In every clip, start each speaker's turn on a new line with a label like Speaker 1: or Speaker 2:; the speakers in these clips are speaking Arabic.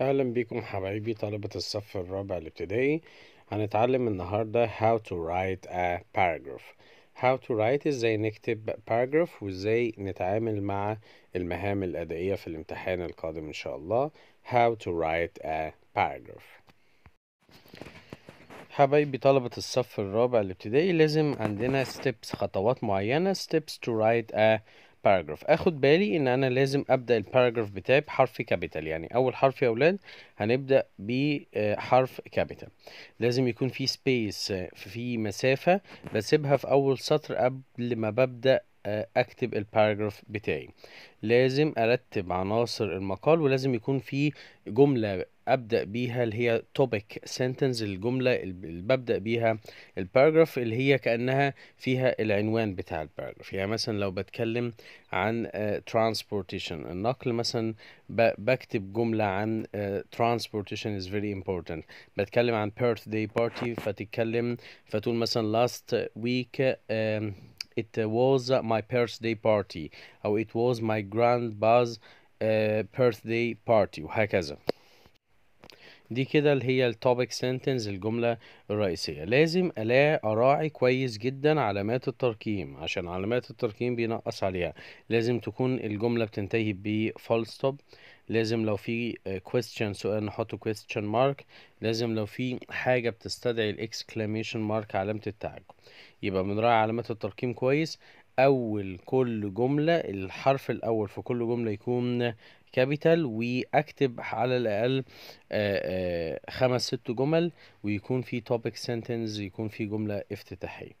Speaker 1: اهلا بيكم حبايبي طلبة الصف الرابع الابتدائي هنتعلم النهاردة how to write a paragraph how to write ازاي نكتب paragraph وازاي نتعامل مع المهام الأدائية في الامتحان القادم ان شاء الله how to write a paragraph حبايبي طلبة الصف الرابع الابتدائي لازم عندنا steps خطوات معينة steps to write a باراجراف اخد بالي ان انا لازم ابدا الباراجراف بتاعي بحرف كابيتال يعني اول حرف يا اولاد هنبدا بحرف آه، كابيتال لازم يكون في سبيس آه، في مسافه بسيبها في اول سطر قبل ما ببدا اكتب الباراجراف بتاعي لازم ارتب عناصر المقال ولازم يكون في جمله ابدا بيها اللي هي توبيك سنتنس الجمله اللي ببدا بيها الباراجراف اللي هي كانها فيها العنوان بتاع الباراجراف يعني مثلا لو بتكلم عن ترانسبورتيشن آه، uh, النقل مثلا بكتب جمله عن ترانسبورتيشن از فيري امبورتنت بتكلم عن بيرث داي بارتي فتتكلم فتقول مثلا لاست ويك uh, it was my birthday party أو it was my grandpa's uh, birthday party وهكذا دي كده اللي هي التوبيك سنتنس الجملة الرئيسية لازم ألاقي أراعي كويس جدا علامات الترقيم عشان علامات الترقيم بينقص عليها لازم تكون الجملة بتنتهي بفول ستوب لازم لو في آه، question سؤال نحطه question mark لازم لو في حاجة بتستدعي exclamation mark علامة التعجب يبقى بنراعي علامات الترقيم كويس أول كل جملة الحرف الأول في كل جملة يكون كابيتال واكتب على الاقل آه، آه، خمس ست جمل ويكون في topic sentence يكون في جمله افتتاحيه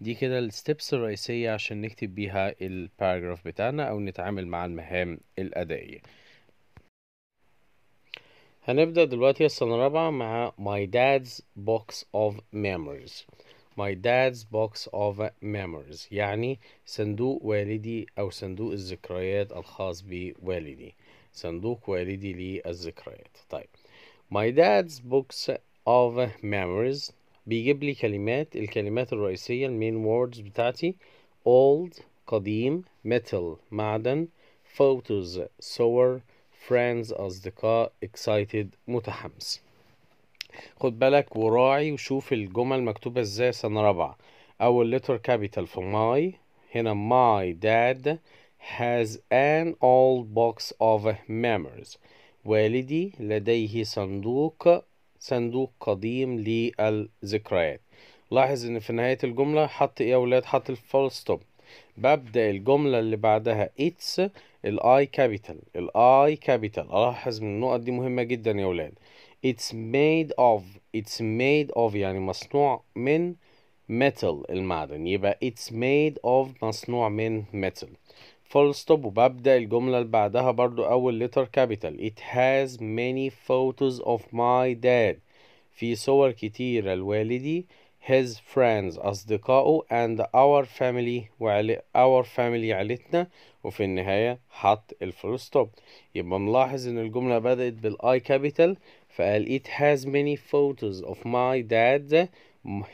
Speaker 1: دي كده الستبس الرئيسيه عشان نكتب بيها الباراجراف بتاعنا او نتعامل مع المهام الادائيه هنبدأ دلوقتي السنة الرابعة مع My Dad's Box of Memories My Dad's Box of Memories يعني صندوق والدي أو صندوق الذكريات الخاص بوالدي صندوق والدي للذكريات طيب My Dad's Box of Memories بيجيب لي كلمات الكلمات الرئيسية المين ووردز بتاعتي old قديم metal معدن photos صور friends أصدقاء excited متحمس خد بالك وراعي وشوف الجمل مكتوبة ازاي سنة رابعة أول letter capital في my هنا my dad has an old box of memories والدي لديه صندوق صندوق قديم للذكريات لاحظ ان في نهاية الجملة حط ايه يا ولاد حط الفول ستوب ببدأ الجملة اللي بعدها its الاي كابيتال الاي كابيتال الاحظ من النقط دي مهمه جدا يا ولاد it's made of it's made of يعني مصنوع من metal المعدن يبقى it's made of مصنوع من metal full stop وببدأ الجملة اللي بعدها برضو أول letter capital it has many photos of my dad في صور كتيرة لوالدي his friends أصدقائه and our family وعلي our family عيلتنا وفي النهاية حط الفول ستوب يبقى ملاحظ إن الجملة بدأت بالآي كابيتال فقال it has many photos of my dad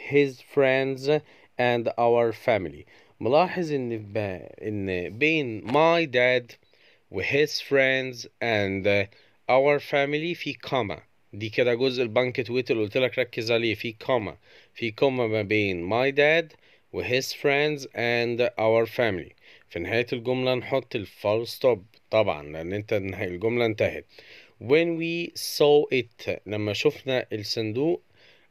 Speaker 1: his friends and our family ملاحظ إن إن بين my dad و his friends and our family في comma دي كده جزء البنك تويت اللي قلت لك ركز عليه في كوما في كوما ما بين my dad و his friends and our family في نهاية الجملة نحط الفول ستوب طبعا لأن انت الجملة انتهت when we saw it لما شفنا الصندوق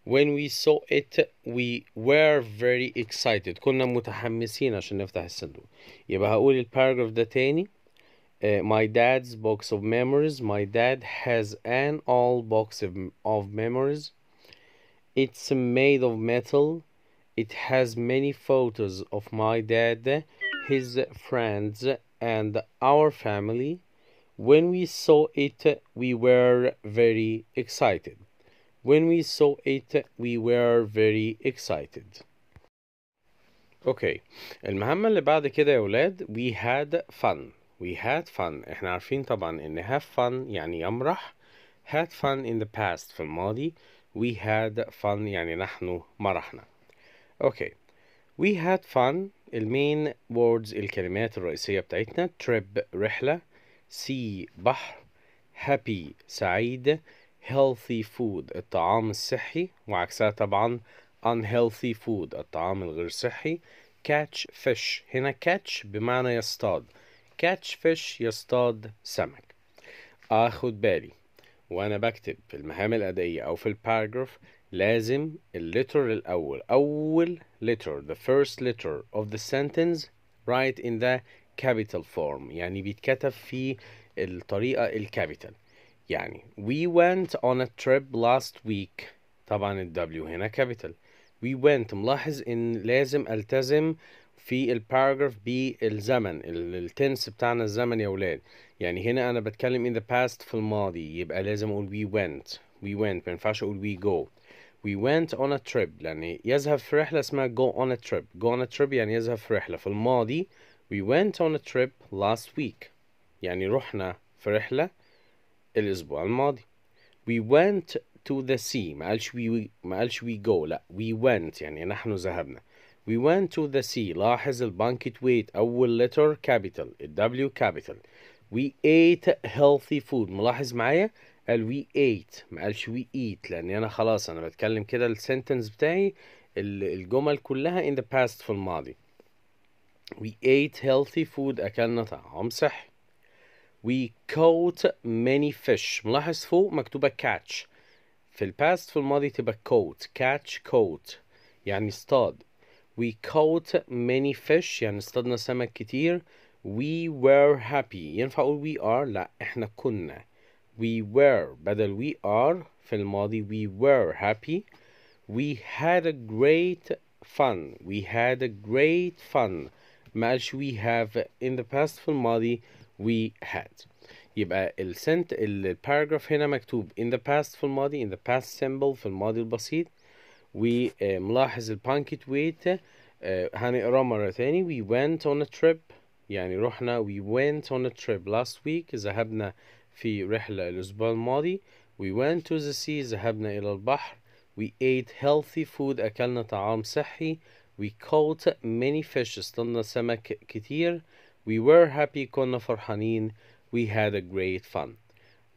Speaker 1: when we saw it we were very excited كنا متحمسين عشان نفتح الصندوق يبقى هقول الباراجراف ده تاني uh, my dad's box of memories my dad has an all box of, of memories it's made of metal it has many photos of my dad his friends and our family when we saw it we were very excited when we saw it we were very excited okay المهمة اللي بعد كده يا ولاد we had fun we had fun احنا عارفين طبعا ان have fun يعني يمرح had fun in the past في الماضي we had fun يعني نحن مرحنا okay we had fun المين words الكلمات الرئيسية بتاعتنا trip رحلة sea بحر happy سعيد healthy food الطعام الصحي وعكسها طبعا unhealthy food الطعام الغير صحي catch fish هنا catch بمعنى يصطاد كاتش فيش يصطاد سمك اخد بالي وانا بكتب في المهام الادائيه او في الباراجراف لازم الليتر الاول اول letter the first letter of the sentence write in the capital form يعني بيتكتب في الطريقه الكابيتال يعني we went on a trip last week طبعا ال W هنا capital we went ملاحظ ان لازم التزم في الباراجراف بالزمن التنس بتاعنا الزمن يا ولاد يعني هنا انا بتكلم in the past في الماضي يبقى لازم اقول we went we went ما ينفعش اقول we go we went on a trip لان يعني يذهب في رحله اسمها go on a trip go on a trip يعني يذهب في رحله في الماضي we went on a trip last week يعني رحنا في رحله الاسبوع الماضي we went to the sea ما قالش we ما قالش we go لا we went يعني نحن ذهبنا We went to the sea لاحظ البانكت ويت أول letter capital ال W capital We ate healthy food ملاحظ معايا قال we ate ما قالش we eat لأن أنا خلاص أنا بتكلم كده السنتنس بتاعي الجمل كلها in the past في الماضي We ate healthy food أكلنا طعام صحي We caught many fish ملاحظ فوق مكتوبة catch في الباست في الماضي تبقى caught catch caught يعني اصطاد we caught many fish يعني اصطادنا سمك كتير we were happy ينفع أقول we are لا احنا كنا we were بدل we are في الماضي we were happy we had a great fun we had a great fun ما قالش we have in the past في الماضي we had يبقى السنت الباراجراف هنا مكتوب in the past في الماضي in the past symbol في الماضي البسيط وملاحظ البانكيت ويت هنقراه مرة تاني we went on a trip يعني رحنا we went on a trip last week ذهبنا في رحلة الأسبوع الماضي we went to the sea ذهبنا إلى البحر we ate healthy food أكلنا طعام صحي we caught many fish اصطادنا سمك كتير we were happy كنا فرحانين we had a great fun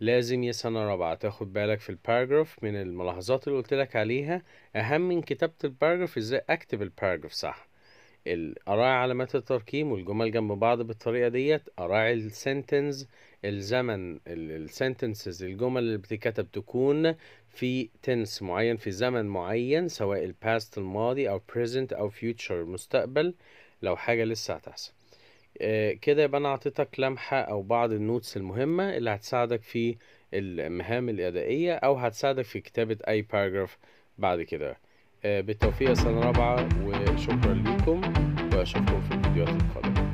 Speaker 1: لازم يا سنة رابعة تاخد بالك في الباراجراف من الملاحظات اللي لك عليها أهم من كتابة الباراجراف إزاي أكتب الباراجراف صح أراعي علامات الترقيم والجمل جنب بعض بالطريقة ديت أراعي السنتنز الزمن السنتنسز الجمل اللي بتتكتب تكون في تنس معين في زمن معين سواء الباست الماضي أو present أو future المستقبل لو حاجة لسه هتحصل آه، كده يبقى انا اعطيتك لمحة او بعض النوتس المهمة اللي هتساعدك في المهام الادائية او هتساعدك في كتابة اي باراجراف بعد كده آه، بالتوفيق سنة رابعة وشكرا ليكم واشوفكم في الفيديوهات القادمة